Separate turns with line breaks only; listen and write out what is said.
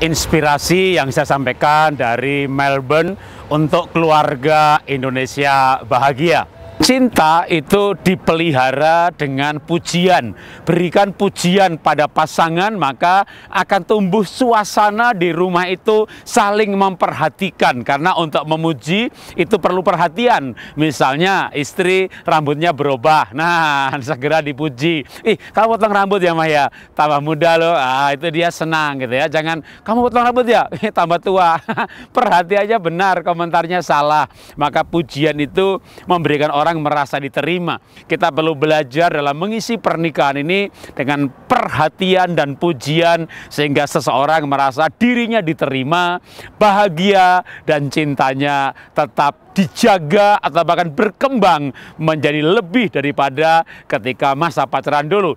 inspirasi yang saya sampaikan dari Melbourne untuk keluarga Indonesia bahagia. Cinta itu dipelihara dengan pujian. Berikan pujian pada pasangan, maka akan tumbuh suasana di rumah itu saling memperhatikan. Karena untuk memuji itu perlu perhatian. Misalnya istri rambutnya berubah, nah segera dipuji. Ih, kamu potong rambut ya Maya, tambah muda loh. Ah, itu dia senang gitu ya. Jangan kamu potong rambut ya, tambah tua. Perhati aja benar, komentarnya salah. Maka pujian itu memberikan orang orang merasa diterima. Kita perlu belajar dalam mengisi pernikahan ini dengan perhatian dan pujian sehingga seseorang merasa dirinya diterima, bahagia dan cintanya tetap dijaga atau bahkan berkembang menjadi lebih daripada ketika masa pacaran dulu.